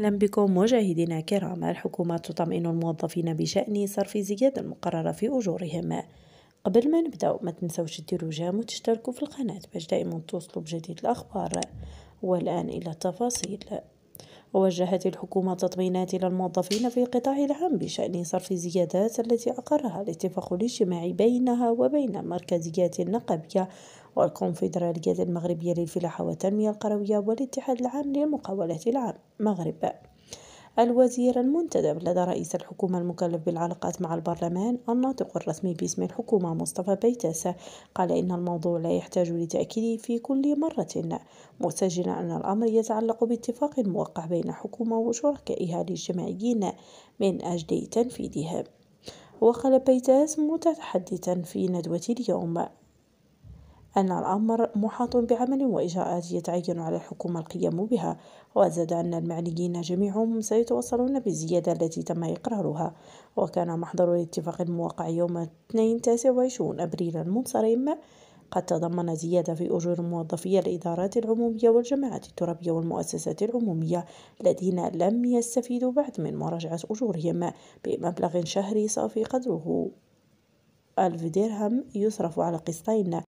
اهلا بكم مشاهدينا الكرام الحكومه تطمئن الموظفين بشان صرف زياده المقرره في اجورهم قبل ما نبداو ما تنسوش ديروا جام وتشتركوا في القناه باش دائما توصلوا بجديد الاخبار والان الى التفاصيل ووجهت الحكومة تطمينات إلى الموظفين في القطاع العام بشأن صرف الزيادات التي أقرها الاتفاق الاجتماعي بينها وبين المركزيات النقبية والكونفدرالية المغربية للفلاحة والتنمية القروية والاتحاد العام للمقاولات العام مغرب الوزير المنتدب لدى رئيس الحكومة المكلف بالعلاقات مع البرلمان الناطق الرسمي باسم الحكومة مصطفى بيتاس قال إن الموضوع لا يحتاج لتأكيد في كل مرة مسجلا أن الأمر يتعلق باتفاق موقع بين الحكومة وشركائها الاجتماعيين من أجل تنفيذها وقال بيتاس متحدثا في ندوة اليوم أن الأمر محاط بعمل وإجراءات يتعين على الحكومة القيام بها وزاد أن المعنيين جميعهم سيتوصلون بالزيادة التي تم إقرارها وكان محضر الاتفاق الموقع يوم 29 أبريل المنصرم قد تضمن زيادة في أجور موظفي الإدارات العمومية والجماعات الترابية والمؤسسات العمومية الذين لم يستفيدوا بعد من مراجعة أجورهم بمبلغ شهري صافي قدره ألف درهم يصرف على قسطين